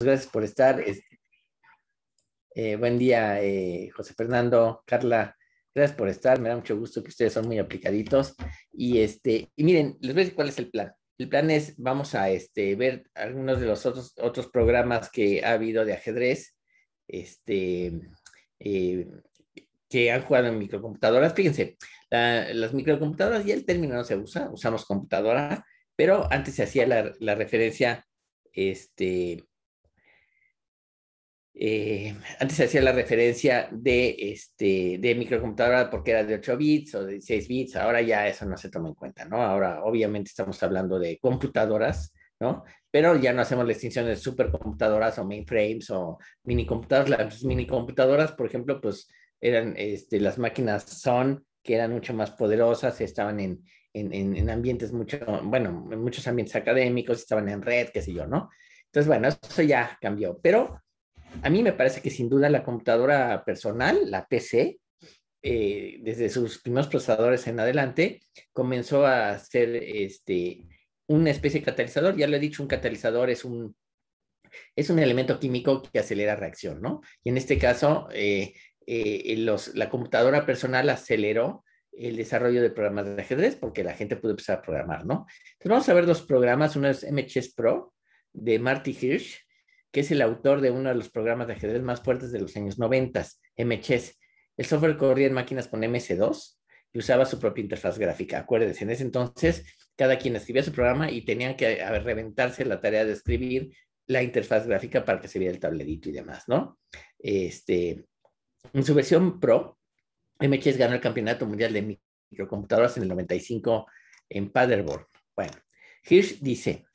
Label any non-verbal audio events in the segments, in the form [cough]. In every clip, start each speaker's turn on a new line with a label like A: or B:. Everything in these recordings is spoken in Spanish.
A: gracias por estar. Eh, buen día, eh, José Fernando, Carla, gracias por estar. Me da mucho gusto que ustedes son muy aplicaditos. Y este, y miren, les voy a decir cuál es el plan. El plan es, vamos a este, ver algunos de los otros, otros programas que ha habido de ajedrez, este, eh, que han jugado en microcomputadoras. Fíjense, las microcomputadoras ya el término no se usa, usamos computadora, pero antes se hacía la, la referencia este, eh, antes hacía la referencia de, este, de microcomputadora porque era de 8 bits o de 6 bits, ahora ya eso no se toma en cuenta, ¿no? Ahora obviamente estamos hablando de computadoras, ¿no? Pero ya no hacemos la distinción de supercomputadoras o mainframes o minicomputadoras. Las minicomputadoras, por ejemplo, pues eran este, las máquinas son que eran mucho más poderosas, estaban en, en, en, ambientes mucho, bueno, en muchos ambientes académicos, estaban en red, qué sé yo, ¿no? Entonces, bueno, eso ya cambió, pero a mí me parece que sin duda la computadora personal, la PC, eh, desde sus primeros procesadores en adelante, comenzó a ser este, una especie de catalizador. Ya lo he dicho, un catalizador es un, es un elemento químico que acelera reacción, ¿no? Y en este caso, eh, eh, la computadora personal aceleró el desarrollo de programas de ajedrez porque la gente pudo empezar a programar, ¿no? Entonces vamos a ver dos programas. Uno es MHS Pro de Marty Hirsch que es el autor de uno de los programas de ajedrez más fuertes de los años 90, MHS. El software corría en máquinas con MS2 y usaba su propia interfaz gráfica. Acuérdense, en ese entonces cada quien escribía su programa y tenía que reventarse la tarea de escribir la interfaz gráfica para que se viera el tablerito y demás, ¿no? Este, en su versión Pro, MHS ganó el Campeonato Mundial de Microcomputadoras en el 95 en Paderborn. Bueno, Hirsch dice,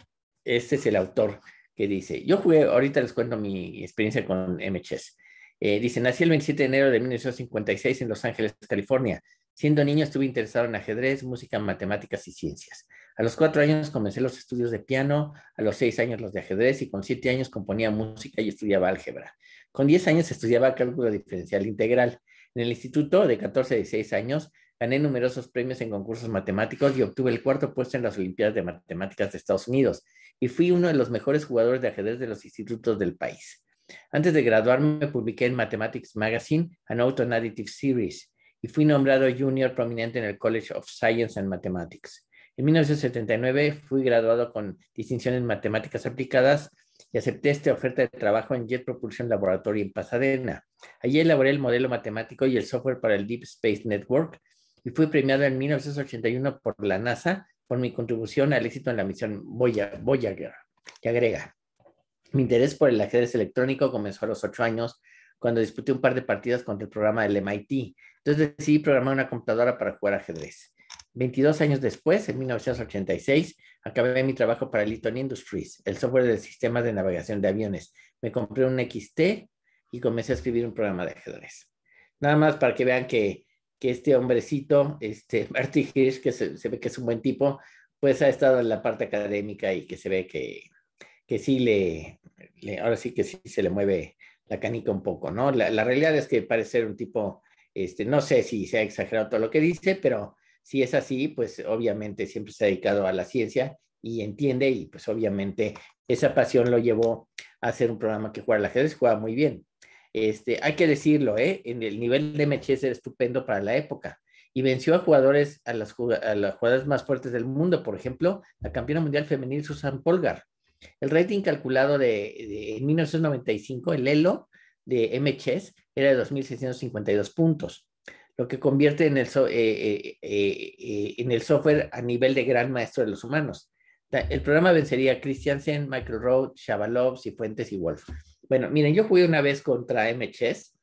A: este es el autor que dice, yo jugué, ahorita les cuento mi experiencia con MHS. Eh, dice, nací el 27 de enero de 1956 en Los Ángeles, California. Siendo niño estuve interesado en ajedrez, música, matemáticas y ciencias. A los cuatro años comencé los estudios de piano, a los seis años los de ajedrez y con siete años componía música y estudiaba álgebra. Con diez años estudiaba cálculo diferencial integral. En el instituto, de 14 a 16 años, gané numerosos premios en concursos matemáticos y obtuve el cuarto puesto en las Olimpiadas de Matemáticas de Estados Unidos y fui uno de los mejores jugadores de ajedrez de los institutos del país. Antes de graduarme, publiqué en Mathematics Magazine an additive Series y fui nombrado junior prominente en el College of Science and Mathematics. En 1979 fui graduado con distinción en matemáticas aplicadas y acepté esta oferta de trabajo en Jet Propulsion Laboratory en Pasadena. Allí elaboré el modelo matemático y el software para el Deep Space Network y fui premiado en 1981 por la NASA por mi contribución al éxito en la misión Voyager, que agrega. Mi interés por el ajedrez electrónico comenzó a los ocho años cuando disputé un par de partidas contra el programa del MIT. Entonces decidí programar una computadora para jugar ajedrez. 22 años después, en 1986, acabé mi trabajo para Litton Industries, el software de sistemas de navegación de aviones. Me compré un XT y comencé a escribir un programa de ajedrez. Nada más para que vean que que este hombrecito, este [laughs] Marty Hirsch, que se, ve que es un buen tipo, pues ha estado en la parte académica y que se ve que, que sí le, ahora sí que sí se le mueve la canica un poco, ¿no? La, realidad es que parece ser un tipo, este, no sé si se ha exagerado todo lo que dice, pero si es así, pues obviamente siempre se ha dedicado a la ciencia y entiende y pues obviamente esa pasión lo llevó a hacer un programa que juega al ajedrez, juega muy bien. Este, hay que decirlo, ¿eh? En el nivel de MHS era estupendo para la época y venció a jugadores, a las, a jugadoras más fuertes del mundo, por ejemplo, la campeona mundial femenil Susan Polgar. El rating calculado de, en 1995, el ELO de MHS, era de 2.652 puntos, lo que convierte en el, eh, eh, en el software a nivel de gran maestro de los humanos. El programa vencería a Christiansen, Michael Rowe, Shabalov, Cifuentes y Wolf. Bueno, miren, yo jugué una vez contra MHS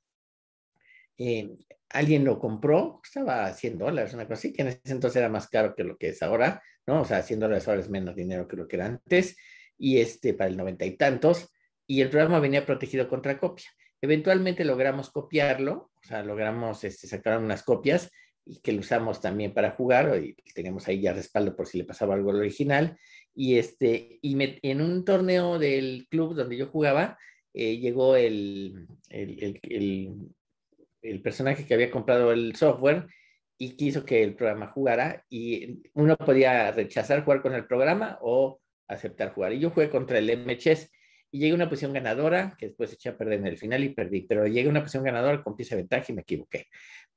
A: Eh, alguien lo compró, estaba a 100 dólares, una cosa así, que en ese entonces era más caro que lo que es ahora, ¿no? O sea, 100 dólares ahora es menos dinero que lo que era antes, y este, para el noventa y tantos, y el programa venía protegido contra copia. Eventualmente logramos copiarlo, o sea, logramos este, sacar unas copias y que lo usamos también para jugar, y tenemos ahí ya respaldo por si le pasaba algo al original, y este, y en un torneo del club donde yo jugaba, eh, llegó el, personaje que había comprado el software y quiso que el programa jugara y uno podía rechazar jugar con el programa o aceptar jugar. Y yo jugué contra el MHS y llegué a una posición ganadora, que después eché a perder en el final y perdí, pero llegué a una posición ganadora con pieza de ventaja y me equivoqué.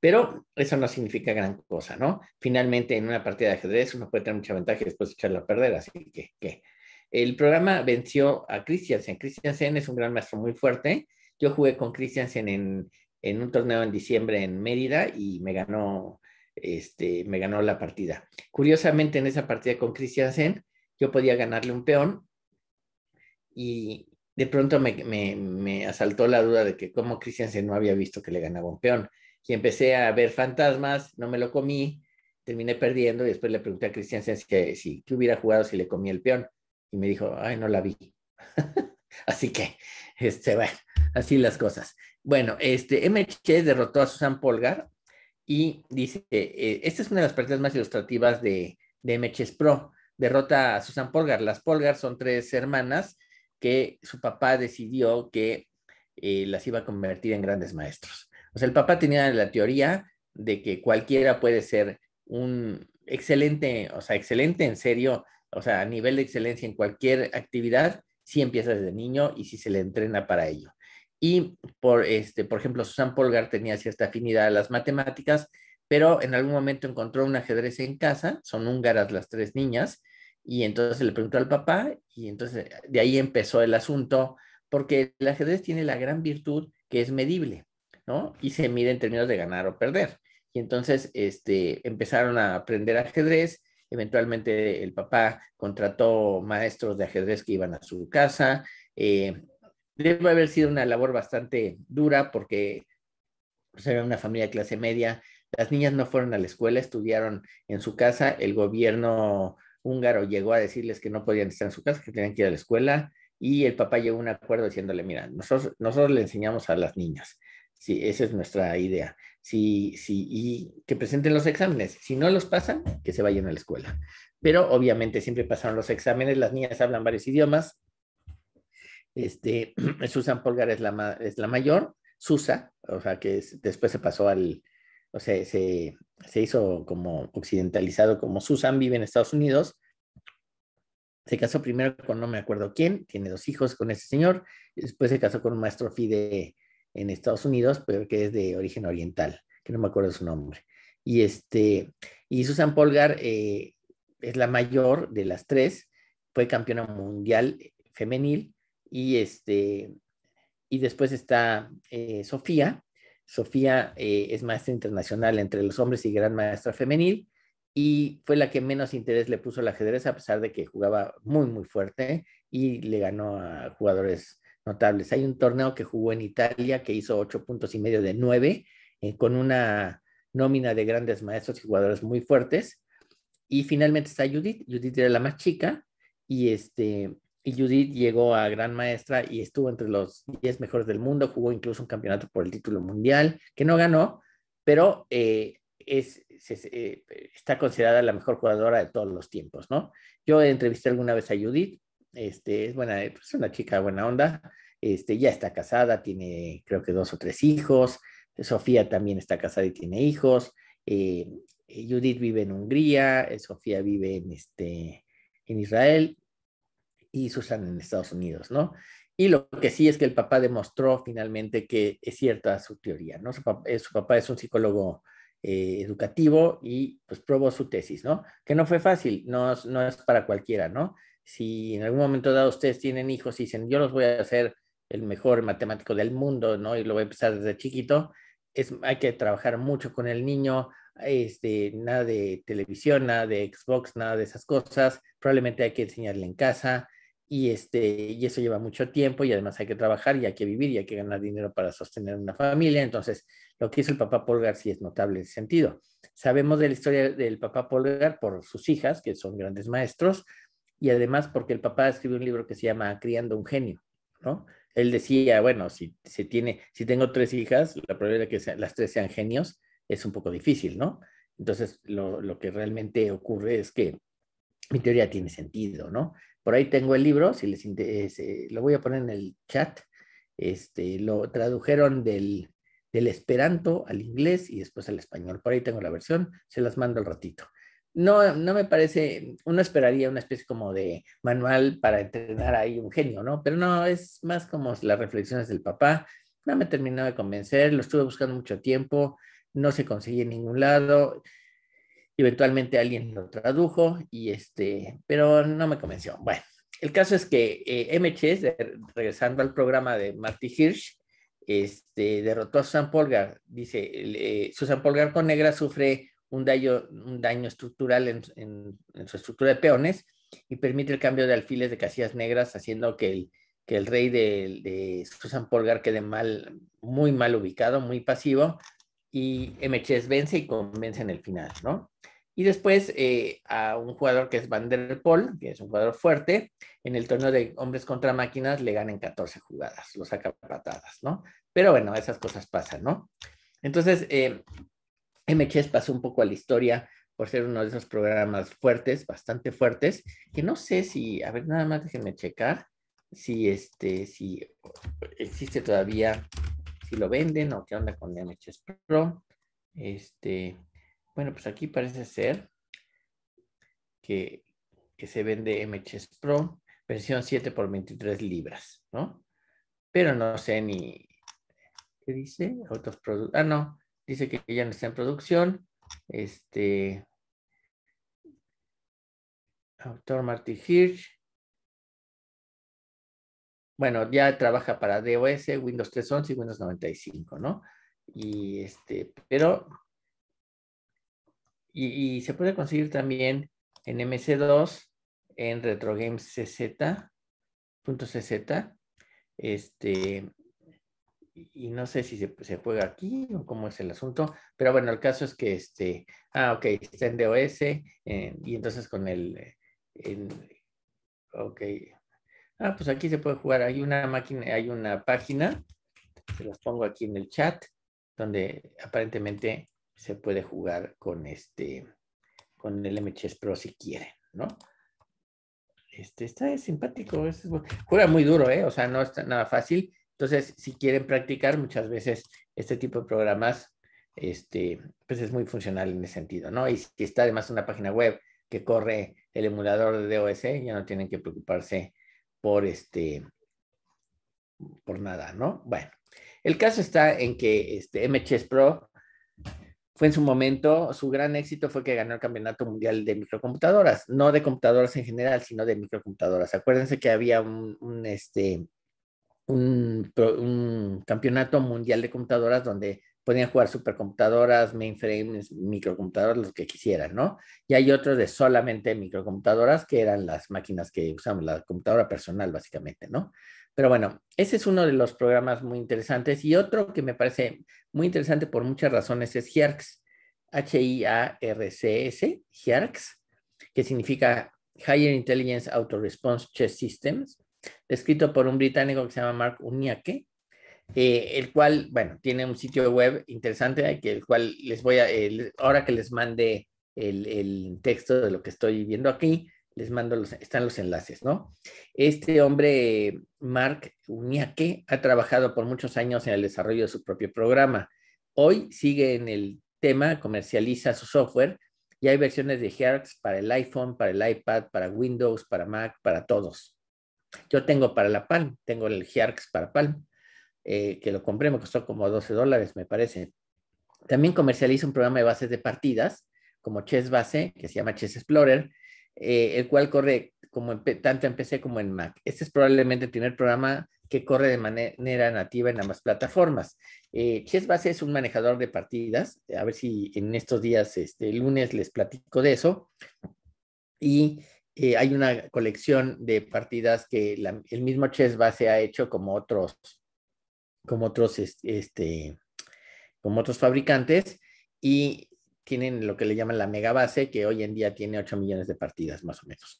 A: Pero eso no significa gran cosa, ¿no? Finalmente en una partida de ajedrez uno puede tener mucha ventaja y después echarla a perder, así que, el programa venció a Christiansen. Christiansen es un gran maestro muy fuerte. Yo jugué con Christiansen en, en un torneo en diciembre en Mérida y me ganó, este, me ganó la partida. Curiosamente, en esa partida con Christiansen, yo podía ganarle un peón y de pronto me, asaltó la duda de que cómo Christiansen no había visto que le ganaba un peón. Y empecé a ver fantasmas, no me lo comí, terminé perdiendo y después le pregunté a Christiansen si, si, hubiera jugado si le comía el peón y me dijo, ay, no la vi. [laughs] así que, este, bueno, así las cosas. Bueno, este, MHS derrotó a Susan Polgar y dice, eh, esta es una de las partidas más ilustrativas de, de MHS Pro. Derrota a Susan Polgar. Las Polgar son tres hermanas que su papá decidió que eh, las iba a convertir en grandes maestros. O sea, el papá tenía la teoría de que cualquiera puede ser un excelente, o sea, excelente en serio o sea, a nivel de excelencia en cualquier actividad, si empieza desde niño y si se le entrena para ello. Y por, este, por ejemplo, Susan Polgar tenía cierta afinidad a las matemáticas, pero en algún momento encontró un ajedrez en casa, son húngaras las tres niñas, y entonces le preguntó al papá y entonces eh, de ahí empezó el asunto, porque el ajedrez tiene la gran virtud que es medible, ¿no? Y se mide en términos de ganar o perder. Y entonces este, empezaron a aprender ajedrez, Eventualmente el papá contrató maestros de ajedrez que iban a su casa. Eh, debe haber sido una labor bastante dura porque pues, era una familia de clase media. Las niñas no fueron a la escuela, estudiaron en su casa. El gobierno húngaro llegó a decirles que no podían estar en su casa, que tenían que ir a la escuela. Y el papá llegó a un acuerdo diciéndole, mira, nosotros le enseñamos a las niñas Sí, esa es nuestra idea. Sí, sí, y que presenten los exámenes. Si no los pasan, que se vayan a la escuela. Pero obviamente siempre pasaron los exámenes, las niñas hablan varios idiomas. Este, [clears throat] Susan Polgar es la, es la mayor, Susa, o sea, que después se pasó al, o sea, se, hizo como occidentalizado como Susan, vive en Estados Unidos, se casó primero con no me acuerdo quién, tiene dos hijos con ese señor, después se casó con un maestro FIDE en Estados Unidos, pero que es de origen oriental, que no me acuerdo su nombre. Y, este, y Susan Polgar eh, es la mayor de las tres, fue campeona mundial femenil y, este, y después está eh, Sofía. Sofía eh, es maestra internacional entre los hombres y gran maestra femenil y fue la que menos interés le puso al ajedrez a pesar de que jugaba muy, muy fuerte y le ganó a jugadores notables. Hay un torneo que jugó en Italia que hizo ocho puntos y medio de nueve, eh, con una nómina de grandes maestros y jugadores muy fuertes. Y finalmente está Judith. Judith era la más chica y, este, y Judith llegó a gran maestra y estuvo entre los diez mejores del mundo. Jugó incluso un campeonato por el título mundial, que no ganó, pero eh, es, eh, está considerada la mejor jugadora de todos los tiempos, ¿no? Yo entrevisté alguna vez a Judith este, es pues, es una chica buena onda, este, ya está casada, tiene creo que dos o tres hijos, Sofía también está casada y tiene hijos, eh, Judith vive en Hungría, eh, Sofía vive en, este, en Israel y Susan en Estados Unidos, ¿no? Y lo que sí es que el papá demostró finalmente que es cierta su teoría, ¿no? Su eh, papá, es un psicólogo educativo y pues probó su tesis, ¿no? Que no fue fácil, no, no es para cualquiera, ¿no? si en algún momento dado ustedes tienen hijos y dicen, yo los voy a hacer el mejor matemático del mundo, ¿no? Y lo voy a empezar desde chiquito, es, hay que trabajar mucho con el niño, este, nada de televisión, nada de Xbox, nada de esas cosas, probablemente hay que enseñarle en casa y, este, y eso lleva mucho tiempo y además hay que trabajar y hay que vivir y hay que ganar dinero para sostener una familia, entonces lo que hizo el papá Polgar sí es notable en ese sentido. Sabemos de la historia del papá Polgar por sus hijas, que son grandes maestros, y además porque el papá escribió un libro que se llama Criando un genio, ¿no? Él decía, bueno, si, se tiene, si tengo tres hijas, la probabilidad de que las tres sean genios es un poco difícil, ¿no? Entonces, lo, lo que realmente ocurre es que mi teoría tiene sentido, ¿no? Por ahí tengo el libro, si les lo voy a poner en el chat. Este, lo tradujeron del, del esperanto al inglés y después al español. Por ahí tengo la versión, se las mando al ratito no, me parece, uno esperaría una especie como de manual para entrenar ahí un genio, ¿no? Pero no, es más como las reflexiones del papá. No me terminó de convencer, lo estuve buscando mucho tiempo, no se conseguí en ningún lado. Eventualmente alguien lo tradujo y este, pero no me convenció. Bueno, el caso es que eh, MHS, regresando al programa de Marty Hirsch, este, derrotó a Susan Polgar. Dice, eh, Susan Polgar con negra sufre un daño, un daño estructural en, su estructura de peones y permite el cambio de alfiles de casillas negras, haciendo que el, rey de, Susan Polgar quede mal, muy mal ubicado, muy pasivo, y MHS vence y convence en el final, ¿no? Y después eh, a un jugador que es Van der que es un jugador fuerte, en el torneo de hombres contra máquinas le ganan 14 jugadas, lo saca patadas, ¿no? Pero bueno, esas cosas pasan, ¿no? Entonces, eh, MHS pasó un poco a la historia por ser uno de esos programas fuertes, bastante fuertes, que no sé si, a ver, nada más déjenme checar si este, si existe todavía, si lo venden o qué onda con MHS Pro. Este, bueno, pues aquí parece ser que, se vende MHS Pro, versión 7 por 23 libras, ¿no? Pero no sé ni, ¿qué dice? Otros productos, ah, no, dice que ya no está en producción. Este autor Marty Hirsch. Bueno, ya trabaja para DOS, Windows 3.11 y Windows 95, ¿no? Y este, pero y, se puede conseguir también en MC2 en retrogames.cz este y no sé si pues, se, juega aquí o cómo es el asunto, pero bueno, el caso es que este, ah, ok, está en DOS eh, y entonces con el, eh, ok, ah, pues aquí se puede jugar, hay una máquina, hay una página, se las pongo aquí en el chat, donde aparentemente se puede jugar con este, con el MHS Pro si quieren, ¿no? Este, está simpático, juega muy duro, ¿eh? O sea, no está nada fácil entonces, si quieren practicar, muchas veces este tipo de programas, este, pues es muy funcional en ese sentido, ¿no? Y si está además una página web que corre el emulador de DOS, ya no tienen que preocuparse por este, por nada, ¿no? Bueno, el caso está en que este MHS Pro fue en su momento, su gran éxito fue que ganó el Campeonato Mundial de Microcomputadoras, no de computadoras en general, sino de microcomputadoras. Acuérdense que había un, un este, un, campeonato mundial de computadoras donde podían jugar supercomputadoras, mainframes, microcomputadoras, los que quisieran, ¿no? Y hay otros de solamente microcomputadoras, que eran las máquinas que usamos, la computadora personal, básicamente, ¿no? Pero bueno, ese es uno de los programas muy interesantes. Y otro que me parece muy interesante por muchas razones es HIARCS, H-I-A-R-C-S, que significa Higher Intelligence Auto Response Chess Systems escrito por un británico que se llama Mark Uniaque, eh, el cual, bueno, tiene un sitio web interesante, que el cual les voy a, ahora que les mande el, texto de lo que estoy viendo aquí, les mando los, están los enlaces, ¿no? Este hombre, Mark Uniaque, ha trabajado por muchos años en el desarrollo de su propio programa. Hoy sigue en el tema, comercializa su software y hay versiones de Hertz para el iPhone, para el iPad, para Windows, para Mac, para todos. Yo tengo para la Palm, tengo el Giarx para Palm, eh, que lo compré, me costó como 12 dólares, me parece. También comercializo un programa de bases de partidas, como Chess Base, que se llama Chess Explorer, eh, el cual corre como tanto en PC como en Mac. Este es probablemente el primer programa que corre de manera nativa en ambas plataformas. Eh, Base es un manejador de partidas. A ver si en estos días, este lunes, les platico de eso. Y eh, hay una colección de partidas que el mismo Chessbase ha hecho como otros, como otros, este, como otros fabricantes y tienen lo que le llaman la megabase, que hoy en día tiene 8 millones de partidas más o menos.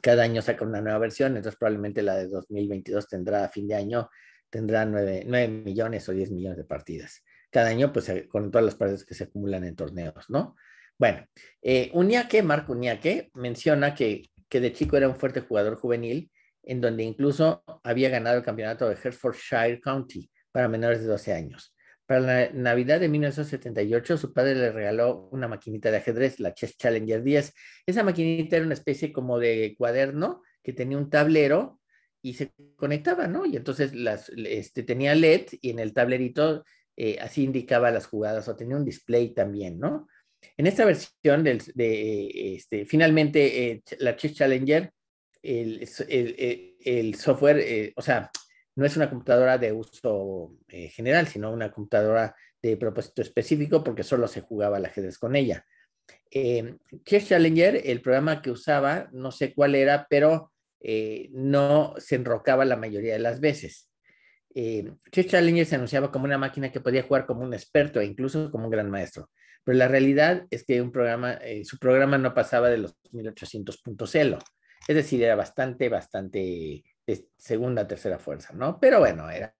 A: Cada año saca una nueva versión, entonces probablemente la de 2022 tendrá a fin de año, tendrá 9, 9 millones o 10 millones de partidas. Cada año, pues con todas las partidas que se acumulan en torneos, ¿no? Bueno, eh, Uñaque, Marco Uñaque, menciona que, de chico era un fuerte jugador juvenil, en donde incluso había ganado el campeonato de Hertfordshire County para menores de 12 años. Para la Navidad de 1978, su padre le regaló una maquinita de ajedrez, la Chess Challenger 10. Esa maquinita era una especie como de cuaderno que tenía un tablero y se conectaba, ¿no? Y entonces este, tenía LED y en el tablerito eh, así indicaba las jugadas o tenía un display también, ¿no? En esta versión de, este, finalmente eh, la Chess Challenger, el, software, eh, o sea, no es una computadora de uso eh, general, sino una computadora de propósito específico porque solo se jugaba al ajedrez con ella. Eh, Chess Challenger, el programa que usaba, no sé cuál era, pero no se enrocaba la mayoría de las veces. Eh, Chess Challenger se anunciaba como una máquina que podía jugar como un experto e incluso como un gran maestro. Pero la realidad es que un programa, eh, su programa no pasaba de los 1800 puntos celo. Es decir, era bastante, bastante de segunda, tercera fuerza, ¿no? Pero bueno, era,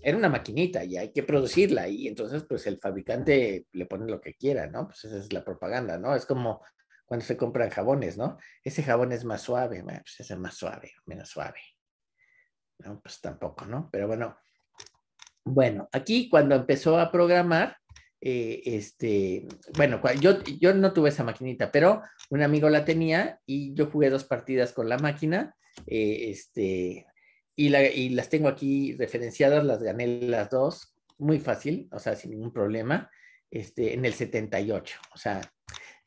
A: era una maquinita y hay que producirla y entonces pues el fabricante le pone lo que quiera, ¿no? Pues esa es la propaganda, ¿no? Es como cuando se compran jabones, ¿no? Ese jabón es más suave, pues ese es más suave, menos suave. No, pues tampoco, ¿no? Pero bueno, bueno, aquí cuando empezó a programar, eh, este, bueno, yo, yo no tuve esa maquinita, pero un amigo la tenía y yo jugué dos partidas con la máquina, eh, este, y, las tengo aquí referenciadas, las gané las dos, muy fácil, o sea, sin ningún problema, este, en el 78, o sea,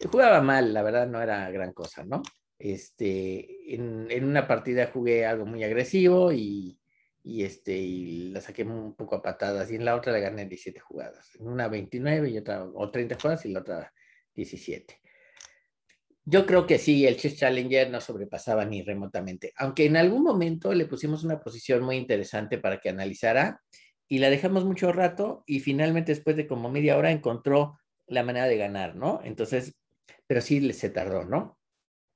A: jugaba mal, la verdad no era gran cosa, ¿no? Este, en una partida jugué algo muy agresivo y, y este y la saqué un poco a patadas y en la otra le gané 17 jugadas, en una 29 y otra o 30 jugadas y la otra 17. Yo creo que sí, el Chess Challenger no sobrepasaba ni remotamente, aunque en algún momento le pusimos una posición muy interesante para que analizara y la dejamos mucho rato y finalmente después de como media hora encontró la manera de ganar, ¿no? Entonces, pero sí se tardó, ¿no?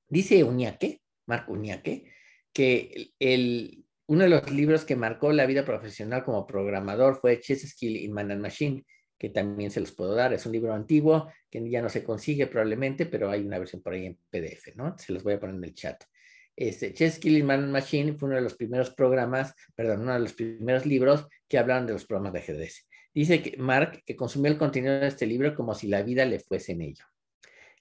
A: Dice Uñaque, Marco Uñaque, que el, uno de los libros que marcó la vida profesional como programador fue Chess Skill y Man and Machine, que también se los puedo dar. Es un libro antiguo que ya no se consigue probablemente, pero hay una versión por ahí en PDF, ¿no? Se los voy a poner en el chat. Este, Chess y Man and Machine fue uno de los primeros programas, perdón, uno de los primeros libros que hablaban de los programas de ajedrez. Dice que Mark que consumió el contenido de este libro como si la vida le fuese en ello.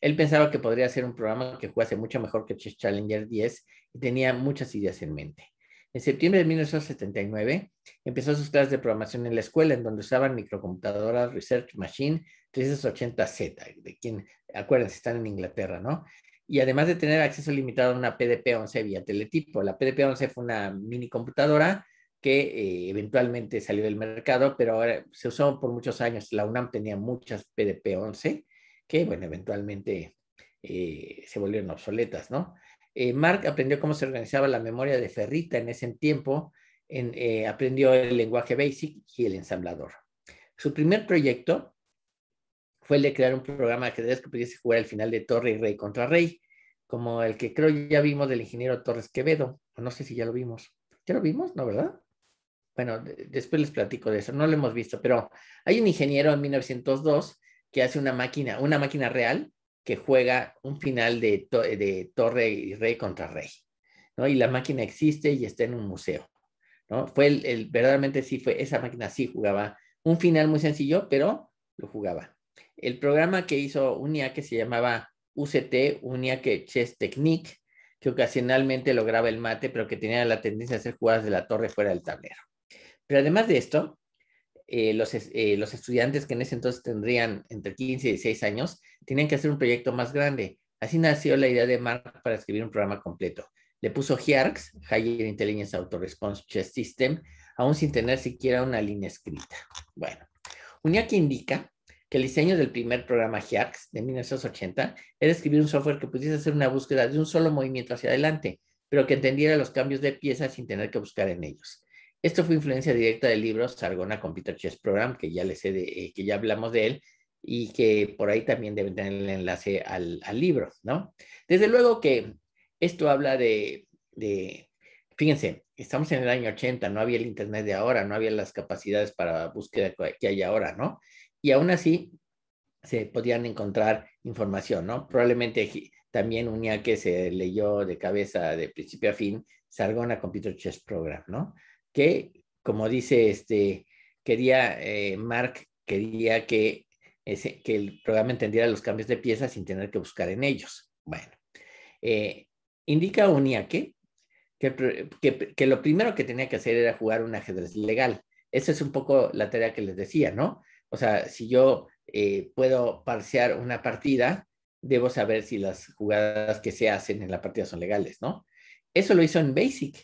A: Él pensaba que podría ser un programa que jugase mucho mejor que Chess Challenger 10 y tenía muchas ideas en mente. En septiembre de 1979 empezó sus clases de programación en la escuela, en donde usaban microcomputadoras Research Machine 380Z, de quien, acuérdense, están en Inglaterra, ¿no? Y además de tener acceso limitado a una PDP-11 vía teletipo, la PDP-11 fue una computadora que eh, eventualmente salió del mercado, pero ahora se usó por muchos años. La UNAM tenía muchas PDP-11 que, bueno, eventualmente eh, se volvieron obsoletas, ¿no? Eh, Mark aprendió cómo se organizaba la memoria de ferrita en ese tiempo, eh, aprendió el lenguaje BASIC y el ensamblador. Su primer proyecto fue el de crear un programa que pudiese jugar al final de torre y rey contra rey, como el que creo ya vimos del ingeniero Torres Quevedo, no sé si ya lo vimos. ¿Ya lo vimos? ¿No, verdad? Bueno, después les platico de eso, no lo hemos visto, pero hay un ingeniero en 1902 que hace una máquina, una máquina real que juega un final de, torre y rey contra rey, ¿no? Y la máquina existe y está en un museo, ¿no? Fue el, verdaderamente sí fue, esa máquina sí jugaba un final muy sencillo, pero lo jugaba. El programa que hizo UNIA que se llamaba UCT, que Chess Technique, que ocasionalmente lograba el mate, pero que tenía la tendencia a hacer jugadas de la torre fuera del tablero. Pero además de esto, eh, los, eh, los, estudiantes que en ese entonces tendrían entre 15 y 16 años tenían que hacer un proyecto más grande. Así nació la idea de Mark para escribir un programa completo. Le puso HIARCS, Higher Intelligence Autoresponse Chess System, aún sin tener siquiera una línea escrita. Bueno, que indica que el diseño del primer programa HIARCS de 1980 era escribir un software que pudiese hacer una búsqueda de un solo movimiento hacia adelante, pero que entendiera los cambios de piezas sin tener que buscar en ellos. Esto fue influencia directa del libro Sargona Computer Chess Program, que ya, les he eh, que ya hablamos de él y que por ahí también deben tener el enlace al, libro, ¿no? Desde luego que esto habla de, fíjense, estamos en el año 80, no había el Internet de ahora, no había las capacidades para búsqueda que hay ahora, ¿no? Y aún así se podían encontrar información, ¿no? Probablemente también un que se leyó de cabeza de principio a fin, Sargona Computer Chess Program, ¿no? que, como dice este, quería, eh, Mark quería que, que el programa entendiera los cambios de piezas sin tener que buscar en ellos. Bueno, eh, indica Unia que, que, lo primero que tenía que hacer era jugar un ajedrez legal. Esa es un poco la tarea que les decía, ¿no? O sea, si yo eh, puedo parsear una partida, debo saber si las jugadas que se hacen en la partida son legales, ¿no? Eso lo hizo en Basic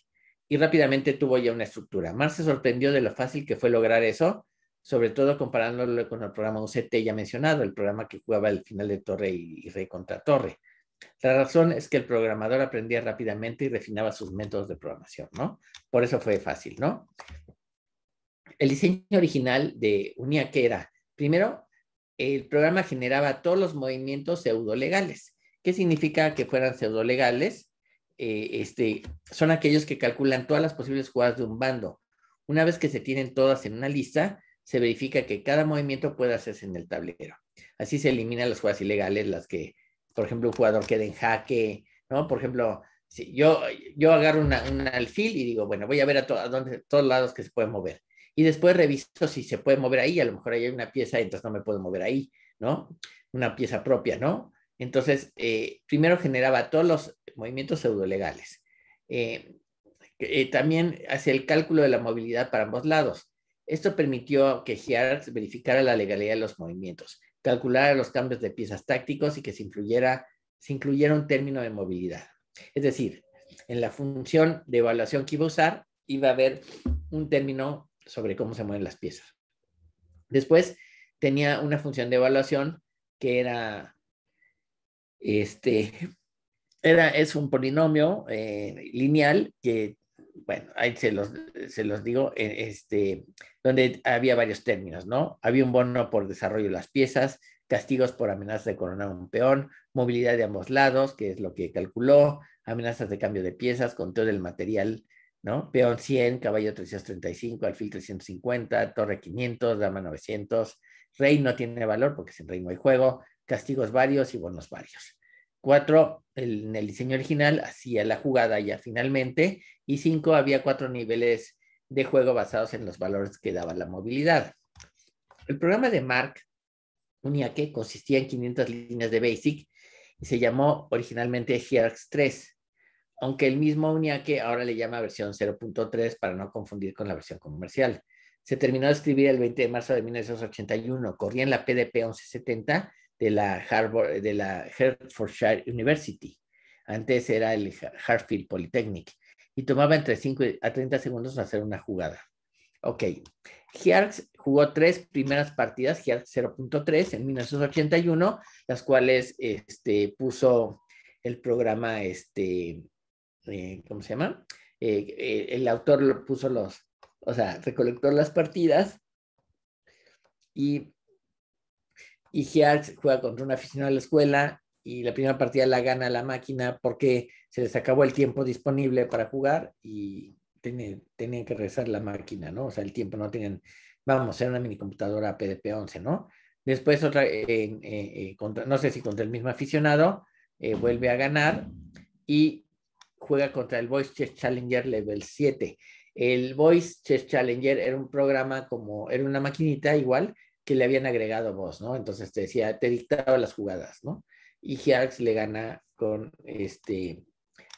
A: y rápidamente tuvo ya una estructura. Marx se sorprendió de lo fácil que fue lograr eso, sobre todo comparándolo con el programa UCT ya mencionado, el programa que jugaba el final de torre y, rey contra torre. La razón es que el programador aprendía rápidamente y refinaba sus métodos de programación, ¿no? Por eso fue fácil, ¿no? El diseño original de que era, primero, el programa generaba todos los movimientos pseudo-legales. ¿Qué significa que fueran pseudo-legales? Eh, este, son aquellos que calculan todas las posibles jugadas de un bando. Una vez que se tienen todas en una lista, se verifica que cada movimiento puede hacerse en el tablero. Así se eliminan las jugadas ilegales, las que, por ejemplo, un jugador quede en jaque, ¿no? Por ejemplo, si yo, yo agarro un alfil y digo, bueno, voy a ver a, todos donde, todos lados que se puede mover. Y después reviso si se puede mover ahí, a lo mejor ahí hay una pieza, entonces no me puedo mover ahí, ¿no? Una pieza propia, ¿no? Entonces, eh, primero generaba todos los movimientos pseudolegales. Eh, eh, también hacía el cálculo de la movilidad para ambos lados. Esto permitió que Gears verificara la legalidad de los movimientos, calculara los cambios de piezas tácticos y que se, influyera, se incluyera un término de movilidad. Es decir, en la función de evaluación que iba a usar, iba a haber un término sobre cómo se mueven las piezas. Después tenía una función de evaluación que era este, era, es un polinomio eh, lineal que, bueno, ahí se los, digo, e, este, donde había varios términos, ¿no? Había un bono por desarrollo de las piezas, castigos por amenaza de coronar un peón, movilidad de ambos lados, que es lo que calculó, amenazas de cambio de piezas, con todo el material, ¿no? Peón 100, caballo 335, alfil 350, torre 500, dama 900, rey no tiene valor porque sin rey no hay juego, castigos varios y bonos varios. Cuatro, en el diseño original hacía la jugada ya finalmente. Y cinco, había cuatro niveles de juego basados en los valores que daba la movilidad. El programa de Mark Uniaque consistía en 500 líneas de Basic y se llamó originalmente Hierarchs 3, aunque el mismo Uniaque ahora le llama versión 0.3 para no confundir con la versión comercial. Se terminó de escribir el 20 de marzo de 1981, corría en la PDP 1170 de la, Harvard, de la Hertfordshire University. Antes era el Hartfield Polytechnic. Y tomaba entre 5 a 30 segundos hacer una jugada. Ok. Hearts jugó tres primeras partidas, Hearts 0.3 en 1981, las cuales este, puso el programa, este, eh, ¿cómo se llama? Eh, eh, el autor lo puso los, o sea, recolectó las partidas y y Hearts juega contra un aficionado de la escuela y la primera partida la gana la máquina porque se les acabó el tiempo disponible para jugar y tenían, que regresar la máquina, ¿no? O sea, el tiempo no tenían, vamos, era una minicomputadora PDP-11, ¿no? Después otra, eh, eh, eh, contra, no sé si contra el mismo aficionado, vuelve a ganar y juega contra el Voice Chess Challenger Level 7. El Voice Chess Challenger era un programa como, era una maquinita igual, que le habían agregado voz, ¿no? Entonces te decía, te dictaba las jugadas, ¿no? Y Giarx le gana con este,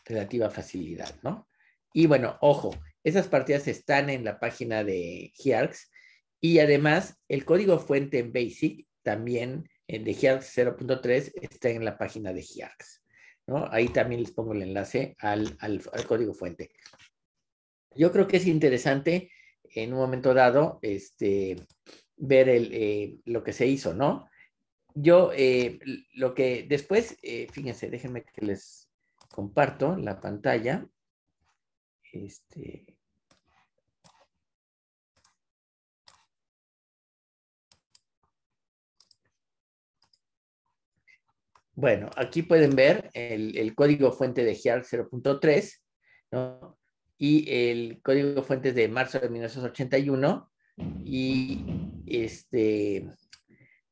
A: relativa facilidad, ¿no? Y bueno, ojo, esas partidas están en la página de Giarx y además el código fuente en BASIC también eh, de Giarx 0.3 está en la página de Giarx, ¿no? Ahí también les pongo el enlace al, al código fuente. Yo creo que es interesante en un momento dado, este, ver eh, lo que se hizo, ¿no? Yo, eh, lo que después, eh, fíjense, déjenme que les comparto la pantalla. Este, bueno, aquí pueden ver el, código fuente de GIAR 0.3 ¿no? y el código fuente de marzo de 1981 y este,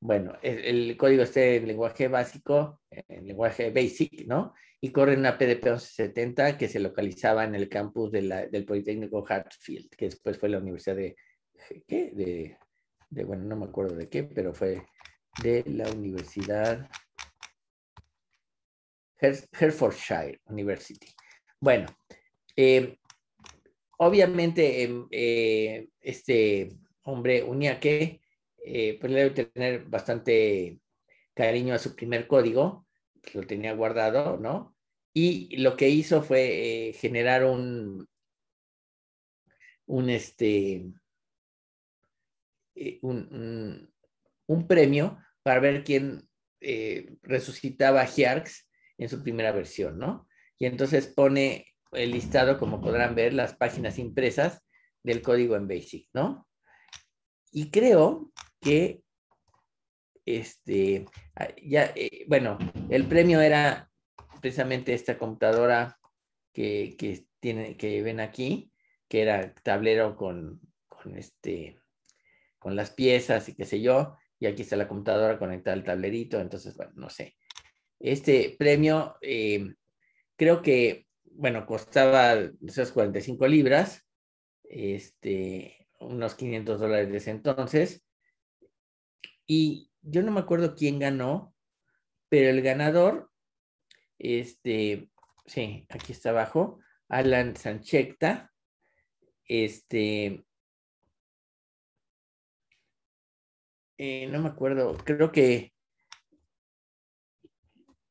A: bueno, el, código está en lenguaje básico, en lenguaje basic, ¿no? Y corre una PDP 1170 que se localizaba en el campus del Politécnico Hartfield, que después fue la Universidad de, ¿qué? De, de, bueno, no me acuerdo de qué, pero fue de la Universidad Hertfordshire University. Bueno, eh, obviamente em, eh, este hombre Uniaque, eh, pues le debe tener bastante cariño a su primer código, pues lo tenía guardado, ¿no? Y lo que hizo fue eh, generar un, un, este, eh, un, premio para ver quién resucitaba a en su primera versión, ¿no? Y entonces pone el listado, como podrán ver, las páginas impresas del código en BASIC, ¿no? Y creo que, este, ah, ya, eh, bueno, el premio era precisamente esta computadora que, tiene, que ven aquí, que era tablero con, este, con las piezas y qué sé yo, y aquí está la computadora conectada al tablerito, entonces, bueno, no sé. Este premio eh, creo que, bueno, costaba esas 45 libras, este, unos 500 dólares de entonces. Y yo no me acuerdo quién ganó, pero el ganador, este, sí, aquí está abajo, Alan Sanchecta, este, eh, no me acuerdo, creo que,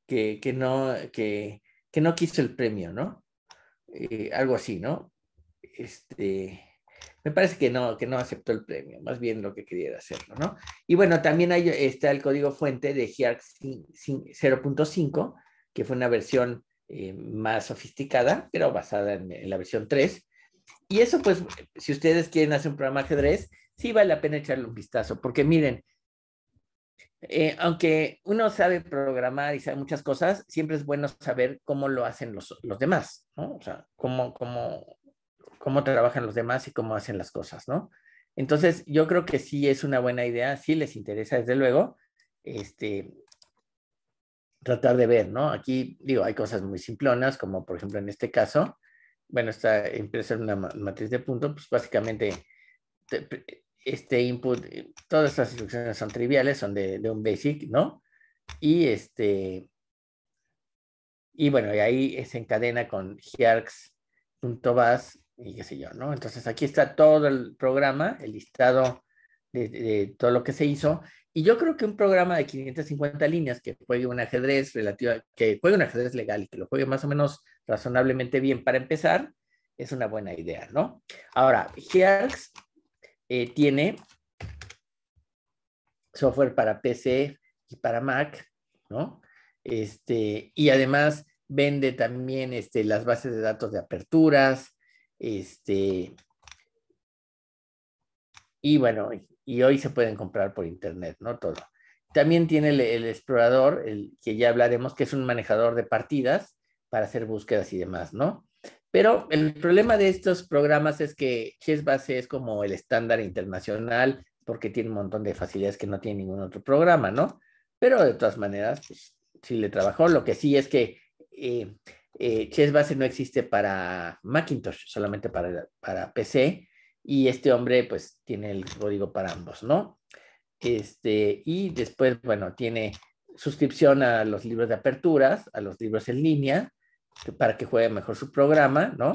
A: que, no, que, no quiso el premio, ¿no? Eh, algo así, ¿no? Este, me parece que no, que no aceptó el premio, más bien lo que quería hacerlo, ¿no? Y bueno, también hay, está el código fuente de GIARC 0.5, que fue una versión eh, más sofisticada, pero basada en, la versión 3. Y eso, pues, si ustedes quieren hacer un programa de ajedrez, sí vale la pena echarle un vistazo, porque miren, eh, aunque uno sabe programar y sabe muchas cosas, siempre es bueno saber cómo lo hacen los, los demás, ¿no? O sea, cómo, cómo trabajan los demás y cómo hacen las cosas, ¿no? Entonces, yo creo que sí es una buena idea, sí les interesa, desde luego, este, tratar de ver, ¿no? Aquí, digo, hay cosas muy simplonas, como por ejemplo en este caso, bueno, esta empresa es una matriz de punto, pues básicamente este input, eh, todas estas instrucciones son triviales, son de, un basic, ¿no? Y este, y bueno, y ahí se encadena con heargs.bas y qué sé yo, ¿no? Entonces aquí está todo el programa, el listado de, todo lo que se hizo. Y yo creo que un programa de 550 líneas que juegue un ajedrez relativo que juegue un ajedrez legal y que lo juegue más o menos razonablemente bien para empezar, es una buena idea, ¿no? Ahora, hierks eh, tiene software para PC y para Mac, ¿no? Este, y además vende también este, las bases de datos de aperturas, este, y bueno, y hoy se pueden comprar por internet, ¿no? Todo. También tiene el, explorador, el que ya hablaremos, que es un manejador de partidas para hacer búsquedas y demás, ¿no? Pero el problema de estos programas es que Chessbase es como el estándar internacional porque tiene un montón de facilidades que no tiene ningún otro programa, ¿no? Pero de todas maneras, pues sí le trabajó. Lo que sí es que eh, eh, Chess Base no existe para Macintosh, solamente para, para PC. Y este hombre, pues, tiene el código para ambos, ¿no? Este, y después, bueno, tiene suscripción a los libros de aperturas, a los libros en línea, para que juegue mejor su programa, ¿no?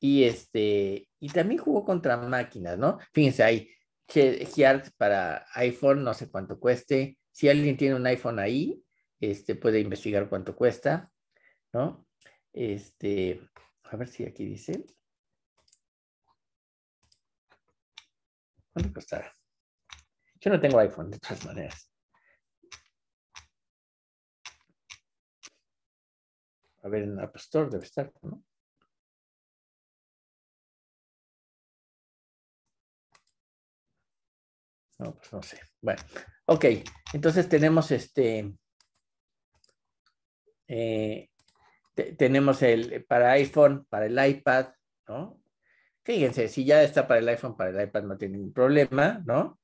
A: Y este, y también jugó contra máquinas, ¿no? Fíjense, hay Gearx para iPhone, no sé cuánto cueste. Si alguien tiene un iPhone ahí, este, puede investigar cuánto cuesta. ¿no? Este, a ver si aquí dice. ¿Dónde está? Yo no tengo iPhone, de todas maneras. A ver, en App Store debe estar, ¿no? No, pues no sé. Bueno, ok. Entonces tenemos este. Eh, tenemos el para iPhone, para el iPad, ¿no? Fíjense, si ya está para el iPhone, para el iPad no tiene ningún problema, ¿no?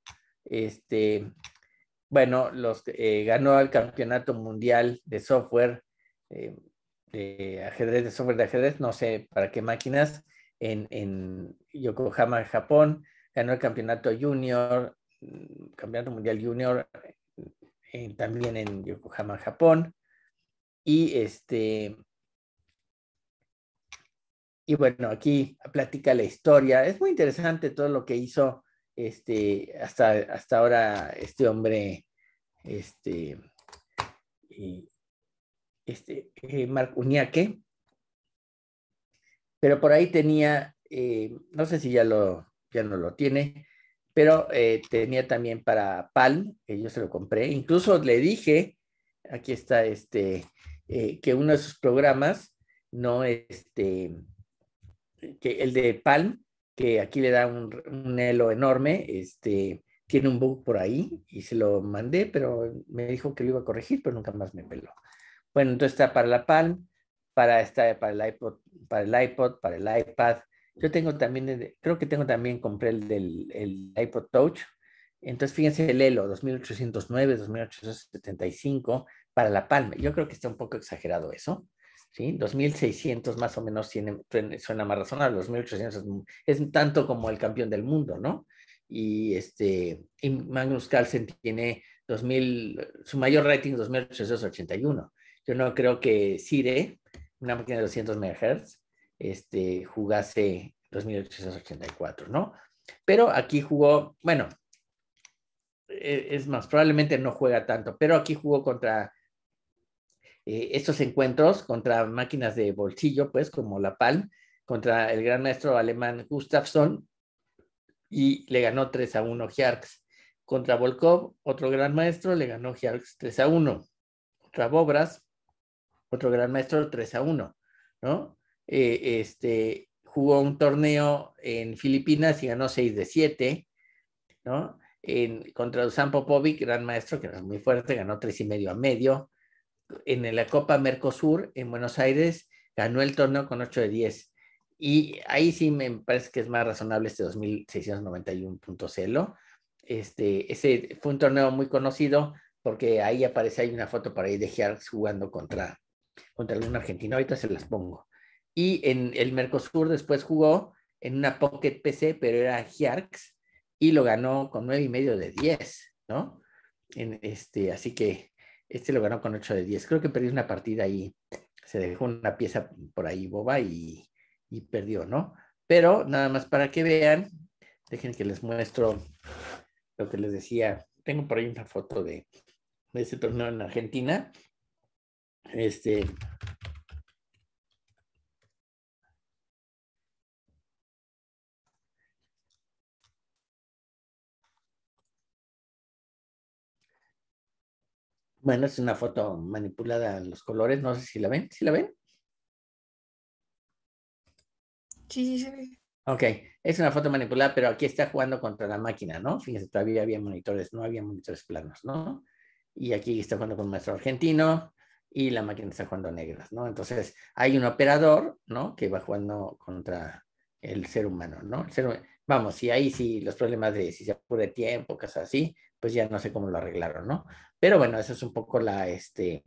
A: Este, bueno, los eh, ganó el campeonato mundial de software eh, de ajedrez, de software de ajedrez, no sé para qué máquinas, en, en Yokohama, Japón, ganó el campeonato junior, campeonato mundial junior, eh, también en Yokohama, Japón, y este, y bueno, aquí platica la historia. Es muy interesante todo lo que hizo este, hasta, hasta ahora este hombre, este, eh, este eh, Marc Uñaque. Pero por ahí tenía, eh, no sé si ya, lo, ya no lo tiene, pero tenía también para Palm, que yo se lo compré. Incluso le dije, aquí está este, que uno de sus programas no, este, que el de Palm, que aquí le da un, un elo enorme, este, tiene un bug por ahí y se lo mandé, pero me dijo que lo iba a corregir, pero nunca más me peló. Bueno, entonces está para la Palm, para, esta, para, el, iPod, para el iPod, para el iPad. Yo tengo también, creo que tengo también, compré el del el iPod Touch. Entonces, fíjense el ELO, 2809, 2875 para la Palm. Yo creo que está un poco exagerado eso. ¿sí? 2.600 más o menos tiene, suena más razonable, 2.800 es tanto como el campeón del mundo, ¿no? Y, este, y Magnus Carlsen tiene 2.000, su mayor rating 2.881. Yo no creo que Sire, una máquina de 200 MHz, este, jugase 2.884, ¿no? Pero aquí jugó, bueno, e, es más, probablemente no juega tanto, pero aquí jugó contra eh, estos encuentros contra máquinas de bolsillo, pues como la Palm, contra el gran maestro alemán Gustafsson, y le ganó 3 a 1 Hjarks. Contra Volkov, otro gran maestro, le ganó Hjarks 3 a 1. Contra Bobras, otro gran maestro, 3 a 1, ¿no? Eh, este, jugó un torneo en Filipinas y ganó 6 de 7, ¿no? En, contra Usan Popovic, gran maestro, que era muy fuerte, ganó 3 y medio a medio en la Copa Mercosur en Buenos Aires ganó el torneo con 8 de 10. Y ahí sí me parece que es más razonable este 2691.0. Este, ese fue un torneo muy conocido porque ahí aparece, hay una foto para ahí de Gears jugando contra, contra algún argentino. Ahorita se las pongo. Y en el Mercosur después jugó en una Pocket PC, pero era Giarx, y lo ganó con nueve y medio de 10, ¿no? En este, así que este lo ganó con 8 de 10. Creo que perdió una partida ahí. Se dejó una pieza por ahí boba y, perdió, ¿no? Pero nada más para que vean, dejen que les muestro lo que les decía. Tengo por ahí una foto de, de ese torneo en Argentina. Este, Bueno, es una foto manipulada los colores, no sé si la ven, ¿si la ven? Sí, sí, ve. Ok, es una foto manipulada, pero aquí está jugando contra la máquina, ¿no? Fíjense, todavía había monitores, no había monitores planos, ¿no? Y aquí está jugando con un maestro argentino y la máquina está jugando negras, ¿no? Entonces, hay un operador, ¿no? Que va jugando contra el ser humano, ¿no? vamos, y ahí sí los problemas de si se apura tiempo, cosas así, pues ya no sé cómo lo arreglaron, ¿no? Pero bueno, eso es un poco la, este,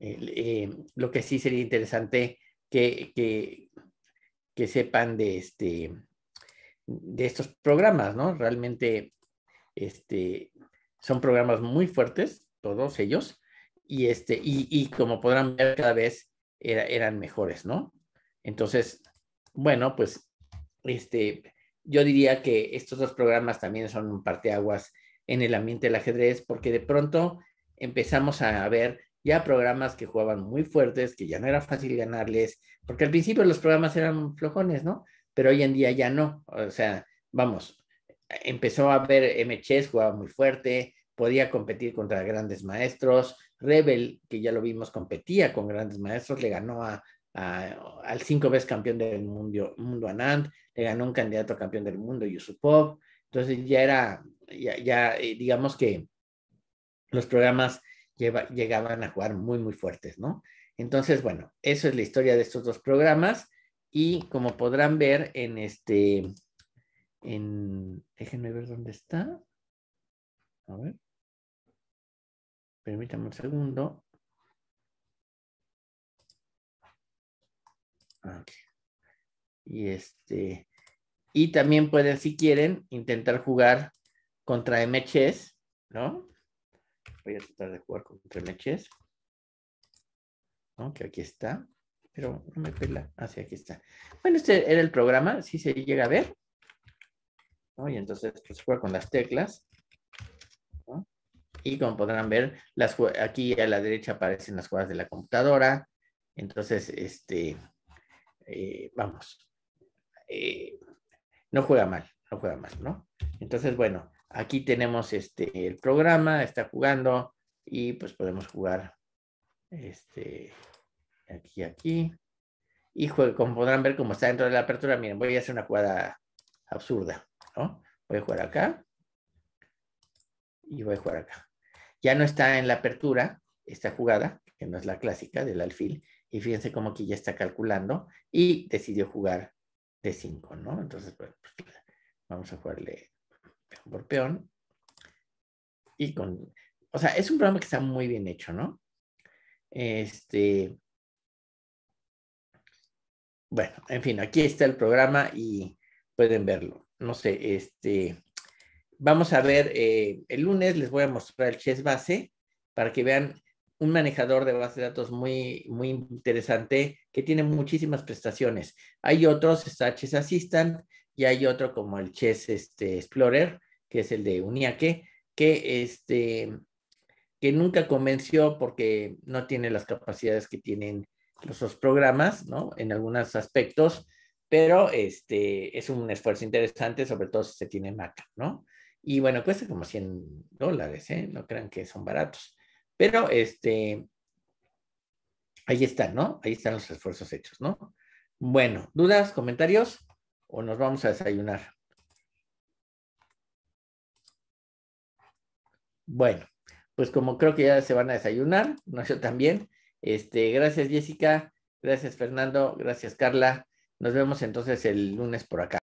A: eh, lo que sí sería interesante que, que, sepan de, este, de estos programas, ¿no? Realmente este, son programas muy fuertes, todos ellos, y, este, y, como podrán ver, cada vez eran mejores, ¿no? Entonces, bueno, pues este, yo diría que estos dos programas también son un parteaguas en el ambiente del ajedrez, porque de pronto empezamos a ver ya programas que jugaban muy fuertes, que ya no era fácil ganarles, porque al principio los programas eran flojones, ¿no? Pero hoy en día ya no, o sea, vamos, empezó a ver chess jugaba muy fuerte, podía competir contra grandes maestros, Rebel, que ya lo vimos, competía con grandes maestros, le ganó al cinco veces campeón del mundo, mundo Anand, le ganó un candidato a campeón del mundo, Yusupov, entonces ya era, ya, eh, digamos que los programas llegaban a jugar muy, muy fuertes, ¿no? Entonces, bueno, eso es la historia de estos dos programas y como podrán ver en este, en, déjenme ver dónde está. A ver. Permítanme un segundo. Ah, y este, y también pueden, si quieren, intentar jugar contra MHS, ¿no? Voy a tratar de jugar contra MHS. Aunque aquí está, pero no me pela. Ah, sí, aquí está. Bueno, este era el programa, si se llega a ver. Y entonces pues, juega con las teclas. Y como podrán ver, las, aquí a la derecha aparecen las jugadas de la computadora. Entonces, este, eh, vamos, eh, no juega mal, no juega mal, ¿no? Entonces, bueno, aquí tenemos este, el programa, está jugando y pues podemos jugar este, aquí, aquí. Y como podrán ver, como está dentro de la apertura, miren, voy a hacer una jugada absurda, ¿no? Voy a jugar acá y voy a jugar acá. Ya no está en la apertura esta jugada, que no es la clásica del alfil, y fíjense cómo aquí ya está calculando y decidió jugar de 5, ¿no? Entonces, pues, vamos a jugarle por peón. Y con, o sea, es un programa que está muy bien hecho, ¿no? Este, bueno, en fin, aquí está el programa y pueden verlo. No sé, este, vamos a ver, eh, el lunes les voy a mostrar el chess base para que vean un manejador de base de datos muy, muy interesante que tiene muchísimas prestaciones. Hay otros, está Chess Assistant y hay otro como el Chess este, Explorer, que es el de Uniaque, que, este, que nunca convenció porque no tiene las capacidades que tienen los dos programas, ¿no? En algunos aspectos, pero este, es un esfuerzo interesante, sobre todo si se tiene Mac, ¿no? Y bueno, cuesta como 100 dólares, ¿eh? No crean que son baratos. Pero este, ahí están, ¿no? Ahí están los esfuerzos hechos, ¿no? Bueno, ¿dudas, comentarios? ¿O nos vamos a desayunar? Bueno, pues como creo que ya se van a desayunar, no yo también. Este, gracias Jessica, gracias Fernando, gracias Carla. Nos vemos entonces el lunes por acá.